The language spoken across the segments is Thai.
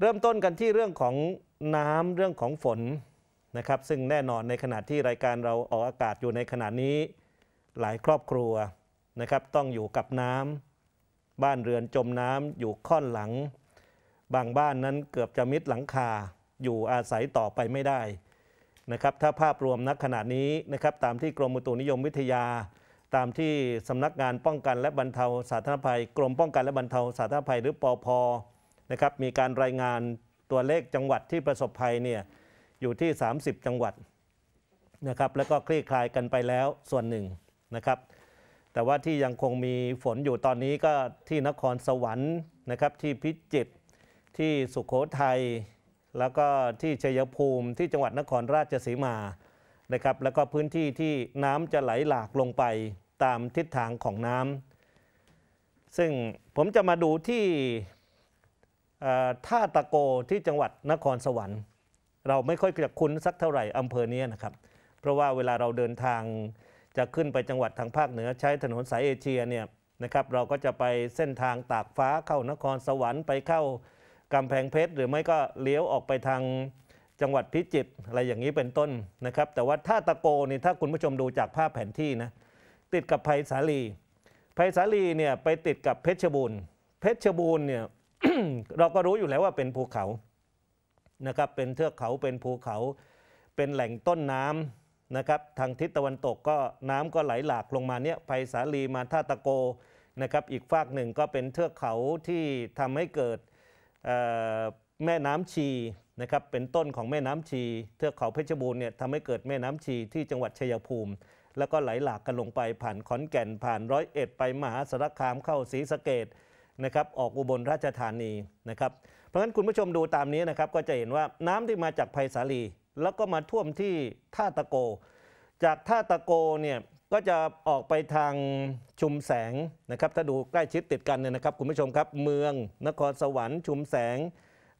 เริ่มต้นกันที่เรื่องของน้ำเรื่องของฝนนะครับซึ่งแน่นอนในขณะที่รายการเราออกอากาศอยู่ในขณะนี้ หลายครอบครัวนะครับต้องอยู่กับน้ำ บ้านเรือนจมน้ำ อยู่ค่อนหลัง บางบ้านนั้นเกือบจะมิดหลังคาอยู่อาศัยต่อไปไม่ได้นะครับถ้าภาพรวมนักขณะนี้นะครับตามที่กรมอุตุนิยมวิทยา ตามที่สำนักงานป้องกัน และบรรเทา สาธารณภัย กรมป้องกันและบรรเทาสาธารณภัยหรือปอพนะครับ มีการรายงานตัวเลขจังหวัดที่ประสบภัยเนี่ยอยู่ที่ 30 จังหวัดนะครับ แล้วก็คลี่คลายกันไปแล้วส่วนหนึ่งนะครับ แต่ว่าที่ยังคงมีฝนอยู่ตอนนี้ก็ที่นครสวรรค์นะครับ ที่พิจิตรที่สุขโขทัย แล้วก็ที่ชัยภูมิ ที่จังหวัดนครราชสีมานะครับ แล้วก็พื้นที่ที่น้ำจะไหลหลากลงไปตามทิศทางของน้ำ ซึ่งผมจะมาดูที่ท่าตะโกที่จังหวัดนครสวรรค์ เราไม่ค่อยจะคุ้นสักเท่าไหร่อำเภอนี้นะครับ เพราะว่าเวลาเราเดินทางจะขึ้นไปจังหวัดทางภาคเหนือใช้ถนนสายเอเชียเนี่ยนะครับเราก็จะไปเส้นทางตากฟ้าเข้านครสวรรค์ไปเข้ากำแพงเพชรหรือไม่ก็เลี้ยวออกไปทางจังหวัดพิจิตรอะไรอย่างนี้เป็นต้นนะครับแต่ว่าท่าตะโกนี่ถ้าคุณผู้ชมดูจากภาพแผนที่นะติดกับไผ่สาลีไผ่สาลีเนี่ยไปติดกับเพชรบูรณ์เพชรบูรณ์เนี่ยเราก็รู้อยู่แล้วว่าเป็นภูเขา นะครับ เป็นเทือกเขา เป็นภูเขา เป็นแหล่งต้นน้ำนะครับ ทางทิศตะวันตกก็น้ำก็ไหลหลากลงมาเนี่ยไปสาลีมาท่าตะโก นะครับ อีกฝากหนึ่งก็เป็นเทือกเขาที่ทำให้เกิดแม่น้ำชี นะครับ เป็นต้นของแม่น้ำชี เทือกเขาเพชรบูรณ์เนี่ยทำให้เกิดแม่น้ำชีที่จังหวัดชัยภูมิ แล้วก็ไหลหลากกันลงไปผ่านขอนแก่นผ่านร้อยเอ็ดไปมหาสารคามเข้าศรีสะเกดนะครับออกอุบลราชธานีนะครับเพราะฉะนั้นคุณผู้ชมดูตามนี้นะครับก็จะเห็นว่าน้ำที่มาจากไผ่สาลี แล้วก็มาท่วมที่ท่าตะโก จากท่าตะโกเนี่ยก็จะออกไปทางชุมแสงนะครับถ้าดูใกล้ชิดติดกันเนี่ยนะครับ คุณผู้ชมครับเมือง นครสวรรค์ชุมแสง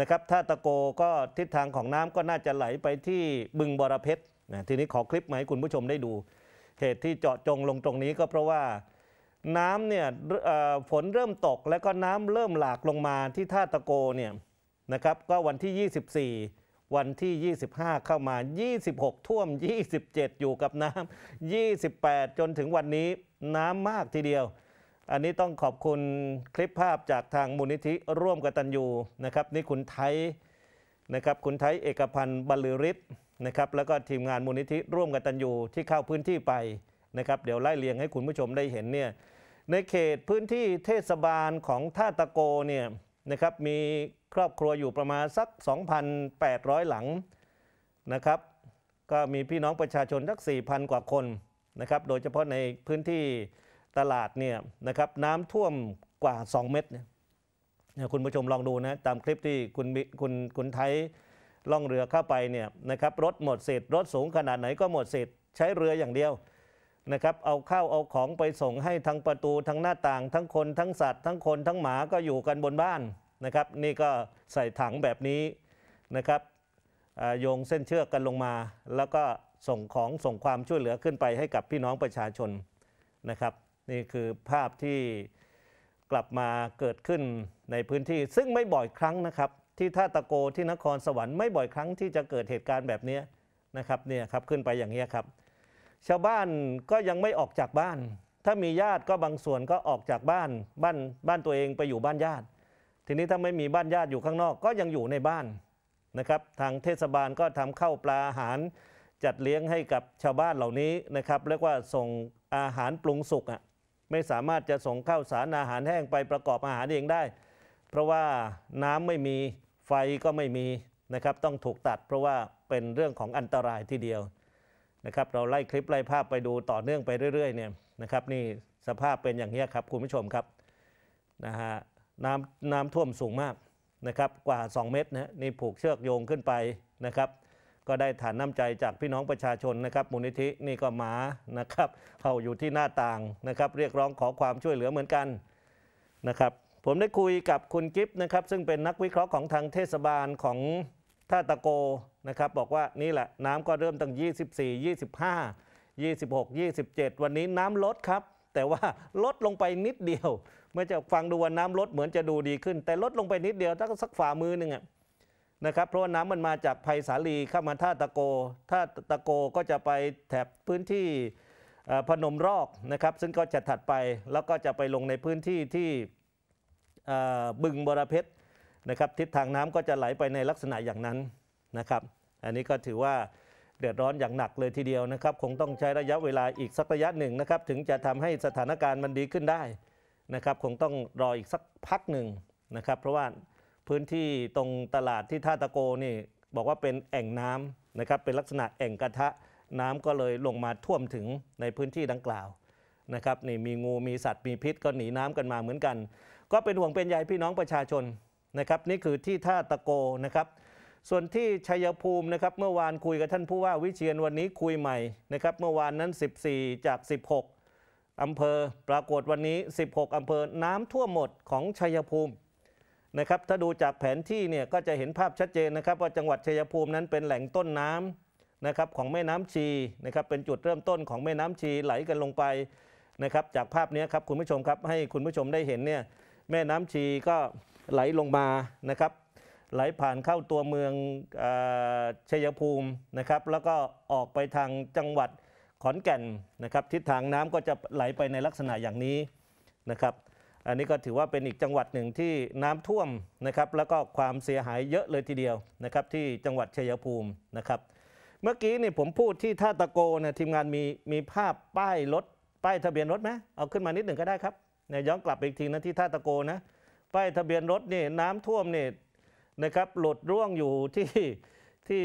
นะครับท่าตะโกก็ทิศทางของน้ำก็น่าจะไหลไปที่บึงบรเพชรนะทีนี้ขอคลิปมาให้คุณผู้ชมได้ดู เหตุที่เจาะจงลงตรงนี้ก็เพราะว่าน้ำเนี่ยฝนเริ่มตกแล้วก็น้ำเริ่มหลากลงมาที่ท่าตะโกเนี่ยนะครับก็วันที่ 24 วันที่ 25 เข้ามา 26 ท่วม 27 อยู่กับน้ำ28 จนถึงวันนี้น้ำมากทีเดียว อันนี้ต้องขอบคุณคลิปภาพจากทางมูลนิธิร่วมกตัญญูนะครับนี่คุณไทยนะครับคุณไทยเอกพันธ์บรรลือฤทธิ์นะครับแล้วก็ทีมงานมูลนิธิร่วมกตัญญูที่เข้าพื้นที่ไปนะครับเดี๋ยวไล่เรียงให้คุณผู้ชมได้เห็นเนี่ยในเขตพื้นที่เทศบาลของท่าตะโกเนี่ยนะครับมีครอบครัวอยู่ประมาณสัก 2,800 หลังนะครับก็มีพี่น้องประชาชนสัก 4,000 กว่าคนนะครับโดยเฉพาะในพื้นที่ตลาดเนี่ยนะครับน้ำท่วมกว่า 2 เมตรเนี่ยคุณผู้ชมลองดูนะตามคลิปที่คุณคุณคุณไทยล่องเรือเข้าไปเนี่ยนะครับรถหมดเศษรถสูงขนาดไหนก็หมดเศษใช้เรืออย่างเดียวนะครับเอาข้าวเอาของไปส่งให้ ทั้งประตูทั้งหน้าต่างทั้งคนทั้งสัตว์ทั้งคนทั้งหมาก็อยู่กันบนบ้านนะครับ นี่ก็ใส่ถังแบบนี้นะครับโยงเส้นเชือกกันลงมา แล้วก็ส่งของส่งความช่วยเหลือขึ้นไปให้กับพี่น้องประชาชนนะครับ นี่คือภาพที่กลับมาเกิดขึ้นในพื้นที่ ซึ่งไม่บ่อยครั้งนะครับ ที่ท่าตะโกที่นครสวรรค์ไม่บ่อยครั้งที่จะเกิดเหตุการณ์แบบนี้นะครับเนี่ยครับขึ้นไปอย่างนี้ครับชาวบ้านก็ยังไม่ออกจากบ้าน ถ้ามีญาติก็บางส่วนก็ออกจากบ้านบ้าน บ้านตัวเองไปอยู่บ้านญาติ ทีนี้ถ้าไม่มีบ้านญาติอยู่ข้างนอกก็ยังอยู่ในบ้านนะครับ ทางเทศบาลก็ทำข้าวปลาอาหารจัดเลี้ยงให้กับชาวบ้านเหล่านี้นะครับเรียกว่าส่งอาหารปรุงสุกอ่ะไม่สามารถจะส่งข้าวสารอาหารแห้งไปประกอบอาหารเองได้ เพราะว่าน้ำไม่มีไฟก็ไม่มีนะครับต้องถูกตัดเพราะว่าเป็นเรื่องของอันตรายทีเดียวนะครับเราไล่คลิปไล่ภาพไปดูต่อเนื่องไปเรื่อยๆเนี่ยนะครับนี่สภาพเป็นอย่างนี้ครับคุณผู้ชมครับนะฮะน้ำน้ำท่วมสูงมากนะครับกว่า 2 เมตรนะนี่ผูกเชือกโยงขึ้นไปนะครับ ก็ได้ฐานน้ำใจจากพี่น้องประชาชนนะครับมูลนิธินี่ก็หมานะครับเขาอยู่ที่หน้าต่างนะครับ เรียกร้องขอความช่วยเหลือเหมือนกันนะครับผมได้คุยกับคุณกิฟต์นะครับซึ่งเป็นนักวิเคราะห์ของทางเทศบาลของถ้าตะโกนะครับบอกว่านี่แหละน้ำก็เริ่มตั้ง 24 25 26 27 วันนี้น้ำลดครับแต่ว่าลดลงไปนิดเดียวเมื่อจะฟังดูว่าน้ำลดเหมือนจะดูดีขึ้นแต่ลดลงไปนิดเดียวถ้าสักฝ่ามือหนึ่งนะครับเพราะว่าน้ำมันมาจากไผ่สาลีเข้ามาท่าตะโกท่าตะโกก็จะไปแถบพื้นที่พนมรอกนะครับซึ่งก็จะถัดไปแล้วก็จะไปลงในพื้นที่ที่บึงบรเพชรนะครับทิศทางน้ำก็จะไหลไปในลักษณะอย่างนั้นนะครับ อันนี้ก็ถือว่าเดือดร้อนอย่างหนักเลยทีเดียวนะครับ คงต้องใช้ระยะเวลาอีกสักระยะหนึ่งนะครับถึงจะทำให้สถานการณ์มันดีขึ้นได้นะครับคงต้องรออีกสักพักหนึ่งนะครับเพราะว่าพื้นที่ตรงตลาดที่ท่าตะโกนี่บอกว่าเป็นแอ่งน้ำนะครับเป็นลักษณะแอ่งกระทะน้ำก็เลยลงมาท่วมถึงในพื้นที่ดังกล่าวนะครับนี่มีงูมีสัตว์มีพิษก็หนีน้ำกันมาเหมือนกัน ก็เป็นห่วงเป็นใยพี่น้องประชาชนนะครับนี่คือที่ท่าตะโกนะครับ ส่วนที่ชัยภูมินะครับเมื่อวานคุยกับท่านผู้ว่าวิเชียนวันนี้คุยใหม่นะครับ เมื่อวานนั้น 14 จาก 16อำเภอ ปรากฏวันนี้ 16อำเภอน้ำทั่วหมดของชัยภูมินะครับถ้าดูจากแผนที่เนี่ยก็จะเห็นภาพชัดเจนนะครับ ว่าจังหวัดชัยภูมินั้นเป็นแหล่งต้นน้ำนะครับของแม่น้ำชีนะครับเป็นจุดเริ่มต้นของแม่น้ำชีไหลกันลงไปนะครับ จากภาพนี้ครับคุณผู้ชมครับให้คุณผู้ชมได้เห็นเนี่ยแม่น้ำชีก็ไหลลงมานะครับไหลผ่านเข้าตัวเมืองชัยภูมินะครับแล้วก็ออกไปทางจังหวัดขอนแก่นนะครับทิศทางน้ำก็จะไหลไปในลักษณะอย่างนี้นะครับอันนี้ก็ถือว่าเป็นอีกจังหวัดหนึ่งที่น้ำท่วมนะครับแล้วก็ความเสียหายเยอะเลยทีเดียวนะครับที่จังหวัดชัยภูมินะครับเมื่อกี้นี่ผมพูดที่ท่าตะโกนะทีมงานมีมีภาพป้ายรถป้ายทะเบียนรถไหมเอาขึ้นมานิดหนึ่งก็ได้ครับเนี่ยย้อนกลับอีกทีนะที่ท่าตะโกนะป้ายทะเบียนรถนี่น้ำท่วมนี่นะครับหลดร่วงอยู่ที่ที่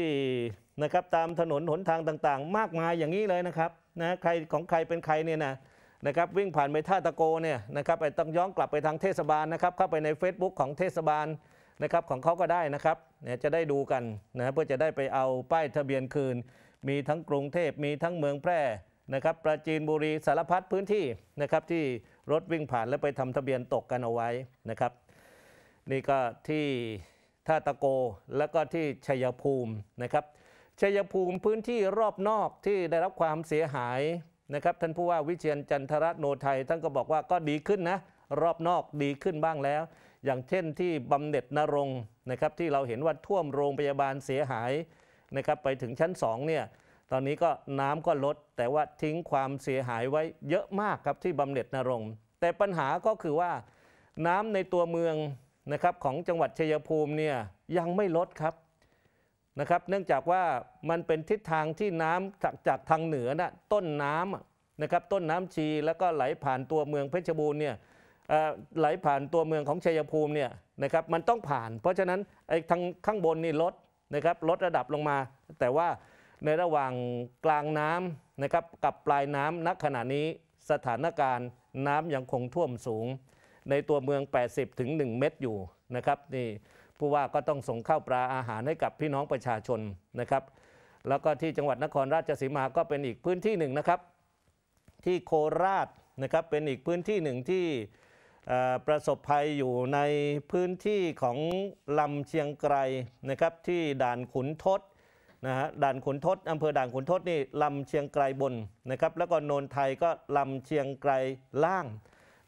นะครับตามถนนหนทางต่างๆ มากมายอย่างนี้เลยนะครับนะใครของใครเป็นใครเนี่ยนะนะครับวิ่งผ่านไปท่าตะโกเนี่ยนะครับไปต้องย้อนกลับไปทางเทศบาลนะครับ เข้าไปใน Facebook ของเทศบาลนะครับของเขาก็ได้นะครับเนี่ยจะได้ดูกันนะเพื่อจะได้ไปเอาป้ายทะเบียนคืน มีทั้งกรุงเทพมีทั้งเมืองแพร่นะครับปราจีนบุรีสารพัดพื้นที่นะครับที่รถวิ่งผ่านแล้วไปทำทะเบียนตกกันเอาไว้นะครับ นี่ก็ที่ท่าตะโกแล้วก็ที่ชัยภูมินะครับชัยภูมิพื้นที่รอบนอกที่ได้รับความเสียหายนะครับท่านผู้ว่าวิเชียนจันทรโนไทยท่านก็บอกว่าก็ดีขึ้นนะรอบนอกดีขึ้นบ้างแล้ว อย่างเช่นที่บำเหน็จนรงนะครับที่เราเห็นว่าท่วมโรงพยาบาลเสียหายนะครับไปถึงชั้น2เนี่ยตอนนี้ก็น้ำก็ลด แต่ว่าทิ้งความเสียหายไว้เยอะมากครับที่บำเหน็จนรงแต่ปัญหาก็คือว่า น้ำในตัวเมืองนะครับของจังหวัดชัยภูมิเนี่ยยังไม่ลดครับนะครับ เนื่องจากว่ามันเป็นทิศทางที่น้ำจากจากทางเหนือนะต้นน้ำนะครับต้นน้ำชีแล้วก็ไหลผ่านตัวเมืองเพชรบูรณ์เนี่ยไหลผ่านตัวเมืองของชัยภูมิเนี่ยนะครับมันต้องผ่าน เพราะฉะนั้นไอ้ทางข้างบนนี่ลดนะครับลดระดับลงมา แต่ว่าในระหว่างกลางน้ำนะครับกับปลายน้ำณขณะนี้สถานการณ์ น้ำยังคงท่วมสูงในตัวเมือง 80 ถึง 1 เมตรอยู่นะครับนี่ผู้ว่าก็ต้องส่งข้าวปลาอาหารให้กับพี่น้องประชาชนนะครับ แล้วก็ที่จังหวัดนครราชสีมาก็เป็นอีกพื้นที่หนึ่งนะครับที่โคราชนะครับเป็นอีกพื้นที่หนึ่งที่ประสบภัยอยู่ในพื้นที่ของลำเชียงไกรนะครับที่ด่านขุนทศนะฮะด่านขุนทดอำเภอด่านขุนทดนี่ลำเชียงไกรบนนะครับแล้วก็โนนไทยก็ลำเชียงไกรล่าง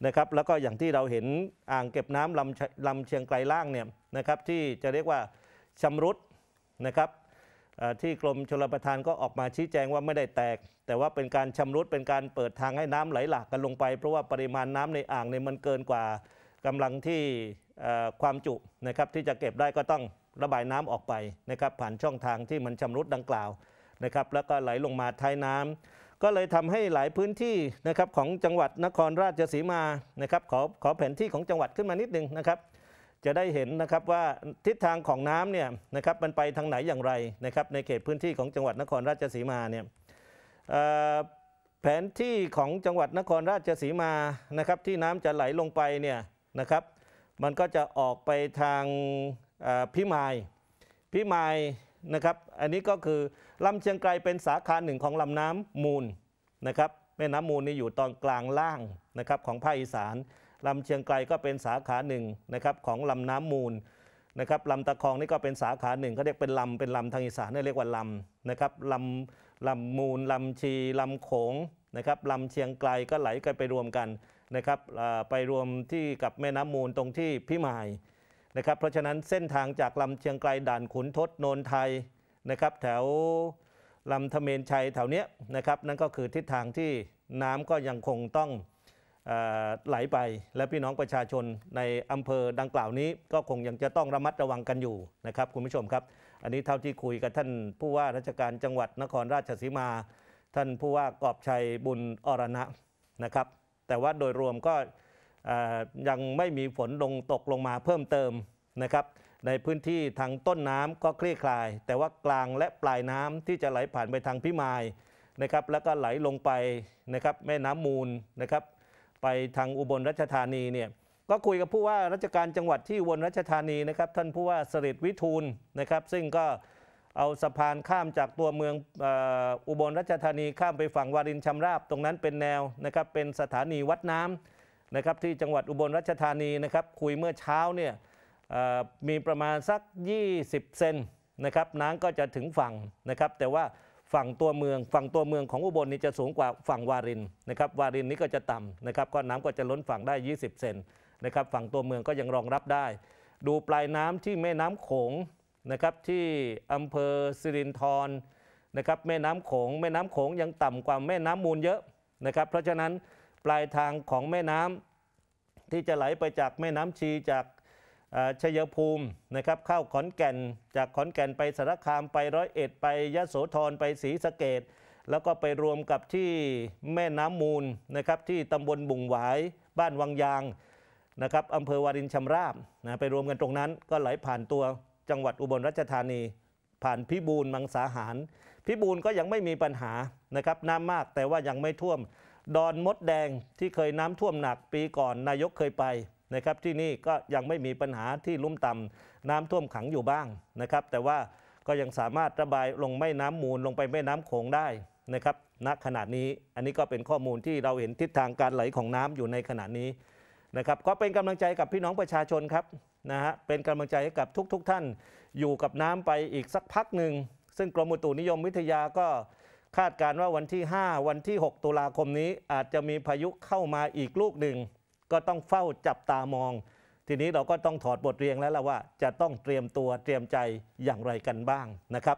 นะครับแล้วก็อย่างที่เราเห็นอ่างเก็บน้ำลำลำเชียงไกรล่างเนี่ยนะครับที่จะเรียกว่าชำรุดนะครับที่กรมชลประทานก็ออกมาชี้แจงว่าไม่ได้แตก แต่ว่าเป็นการชำรุดเป็นการเปิดทางให้น้ำไหลหลากกันลงไป เพราะว่าปริมาณน้ำในอ่างเนี่ยมันเกินกว่ากำลังที่ความจุนะครับที่จะเก็บได้ก็ต้องระบายน้ำออกไปนะครับผ่านช่องทางที่มันชำรุดดังกล่าวนะครับแล้วก็ไหลลงมาท้ายน้ำ ก็เลยทำให้หลายพื้นที่นะครับของจังหวัดนครราชสีมานะครับขอขอแผนที่ของจังหวัดขึ้นมานิดนึงนะครับ จะได้เห็นนะครับว่าทิศทางของน้ำเนี่ยนะครับมันไปทางไหนอย่างไรนะครับในเขตพื้นที่ของจังหวัดนครราชสีมาเนี่ยแผนที่ของจังหวัดนครราชสีมานะครับ ที่น้ำจะไหลลงไปเนี่ยนะครับ มันก็จะออกไปทางพิมายพิมายนะครับ อันนี้ก็คือลำเชียงไกรเป็นสาขาหนึ่งของลำน้ำมูลนะครับแม่น้ำมูลนี่อยู่ตอนกลางล่างนะครับของภาคอีสานลำเชียงไกลก็เป็นสาขาหนึ่งนะครับของลำน้ำมูลนะครับลำตะคองนี่ก็เป็นสาขาหนึ่งเขาเรียกเป็นลำเป็นลำทางอีสานเรียกว่าลำนะครับลำลำมูลลำชีลำโขงนะครับลำเชียงไกลก็ไหลกันไปรวมกันนะครับไปรวมที่กับแม่น้ำมูลตรงที่พิมายนะครับเพราะฉะนั้นเส้นทางจากลำเชียงไกลด่านขุนทดโนนไทยนะครับแถวลำทะเมนชัยแถวเนี้ยนะครับนั่นก็คือทิศทางที่น้ำก็ยังคงต้องไหลไป และพี่น้องประชาชนในอำเภอดังกล่าวนี้ ก็คงยังจะต้องระมัดระวังกันอยู่นะครับ คุณผู้ชมครับอันนี้เท่าที่คุยกับท่าน ผู้ว่าราชการจังหวัดนครราชสีมา ท่านผู้ว่ากอบชัยบุญอรณะนะครับ แต่ว่าโดยรวมก็ยังไม่มีฝนลงตกลงมาเพิ่มเติมนะครับในพื้นที่ทางต้นน้ำก็คลี่คลายแต่ว่ากลางและปลายน้ำที่จะไหลผ่านไปทางพิมายนะครับแล้วก็ไหลลงไปนะครับแม่น้ำมูลนะครับไปทางอุบลราชธานีเนี่ยก็คุยกับผู้ว่าราชการจังหวัดที่อุบลรัชธานีนะครับท่านผู้ว่าสฤษดิ์วิทูลนะครับ ซึ่งก็เอาสะพานข้ามจากตัวเมืองอุบลรัชธานีข้ามไปฝั่งวารินชำราบ ตรงนั้นเป็นแนวนะครับเป็นสถานีวัดน้ำนะครับที่จังหวัดอุบลรัชธานีนะครับคุยเมื่อเช้าเนี่ยมีประมาณสัก20เซนนะครับน้ำก็จะถึงฝั่งนะครับแต่ว่าฝั่งตัวเมืองฝั่งตัวเมืองของอุบลนี่จะสูงกว่าฝั่งวารินนะครับ วารินนี้ก็จะต่ำนะครับก็น้ำก็จะล้นฝั่งได้ 20เซนนะครับ ฝั่งตัวเมืองก็ยังรองรับได้ ดูปลายน้ำที่แม่น้ำโขงนะครับที่อำเภอสิรินธรนะครับแม่น้ำโขง แม่น้ำโขงยังต่ำกว่าแม่น้ำมูลเยอะนะครับ เพราะฉะนั้นปลายทางของแม่น้ำที่จะไหลไปจากแม่น้ำชีจากชัยภูมินะครับเข้าขอนแก่นจากขอนแก่นไปสารคาม ไปร้อยเอ็ด ไปยะโสธรไปศรีสะเกดแล้วก็ไปรวมกับที่แม่น้ำมูลนะครับที่ตำบลบุงหวายบ้านวังยางนะครับอำเภอวารินชำราบนะไปรวมกันตรงนั้น ก็ไหลผ่านตัวจังหวัดอุบลราชธานี ผ่านพิบูลมังสาหารพิบูลก็ยังไม่มีปัญหานะครับน้ำมากแต่ว่ายังไม่ท่วมดอนมดแดงที่เคยน้ำท่วมหนักปีก่อนนายกเคยไปนะครับที่นี่ก็ยังไม่มีปัญหาที่ลุ่มต่ำน้ำท่วมขังอยู่บ้างนะครับแต่ว่าก็ยังสามารถระบายลงแม่น้ำมูลลงไปแม่น้ำโขงได้นะครับณขณะนี้อันนี้ก็เป็นข้อมูลที่เราเห็นทิศทางการไหลของน้ำอยู่ในขณะนี้นะครับก็เป็นกำลังใจกับพี่น้องประชาชนครับนะฮะเป็นกำลังใจให้กับทุกๆทท่านอยู่กับน้ำไปอีกสักพักหนึ่งซึ่งกรมอุตุนิยมวิทยาก็คาดการว่าวันที่ 5 วันที่ 6 ตุลาคมนี้อาจจะมีพายุเข้ามาอีกลูกหนึ่ง ก็ต้องเฝ้าจับตามอง ทีนี้เราก็ต้องถอดบทเรียนแล้วล่ะว่าจะต้องเตรียมตัวเตรียมใจอย่างไรกันบ้างนะครับ